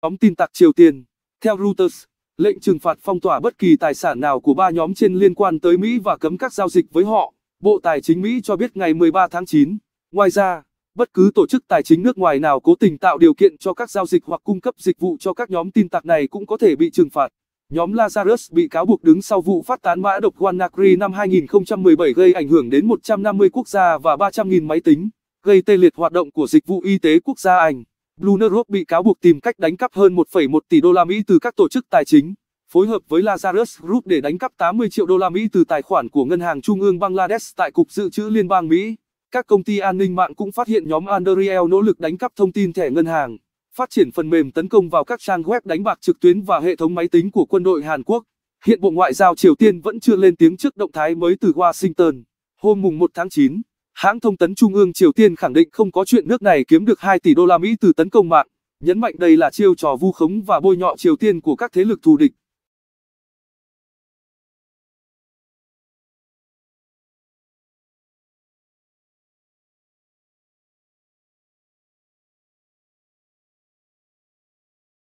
Ống tin tặc Triều Tiên Theo Reuters, lệnh trừng phạt phong tỏa bất kỳ tài sản nào của ba nhóm trên liên quan tới Mỹ và cấm các giao dịch với họ, Bộ Tài chính Mỹ cho biết ngày 13 tháng 9. Ngoài ra, bất cứ tổ chức tài chính nước ngoài nào cố tình tạo điều kiện cho các giao dịch hoặc cung cấp dịch vụ cho các nhóm tin tặc này cũng có thể bị trừng phạt. Nhóm Lazarus bị cáo buộc đứng sau vụ phát tán mã độc WannaCry năm 2017 gây ảnh hưởng đến 150 quốc gia và 300.000 máy tính, gây tê liệt hoạt động của dịch vụ y tế quốc gia Anh. Blue Rock bị cáo buộc tìm cách đánh cắp hơn 1,1 tỷ đô la Mỹ từ các tổ chức tài chính, phối hợp với Lazarus Group để đánh cắp 80 triệu đô la Mỹ từ tài khoản của Ngân hàng Trung ương Bangladesh tại Cục Dự trữ Liên bang Mỹ. Các công ty an ninh mạng cũng phát hiện nhóm Andriel nỗ lực đánh cắp thông tin thẻ ngân hàng, phát triển phần mềm tấn công vào các trang web đánh bạc trực tuyến và hệ thống máy tính của quân đội Hàn Quốc. Hiện Bộ Ngoại giao Triều Tiên vẫn chưa lên tiếng trước động thái mới từ Washington. Hôm mùng 1 tháng 9, Hãng thông tấn Trung ương Triều Tiên khẳng định không có chuyện nước này kiếm được 2 tỷ đô la Mỹ từ tấn công mạng, nhấn mạnh đây là chiêu trò vu khống và bôi nhọ Triều Tiên của các thế lực thù địch.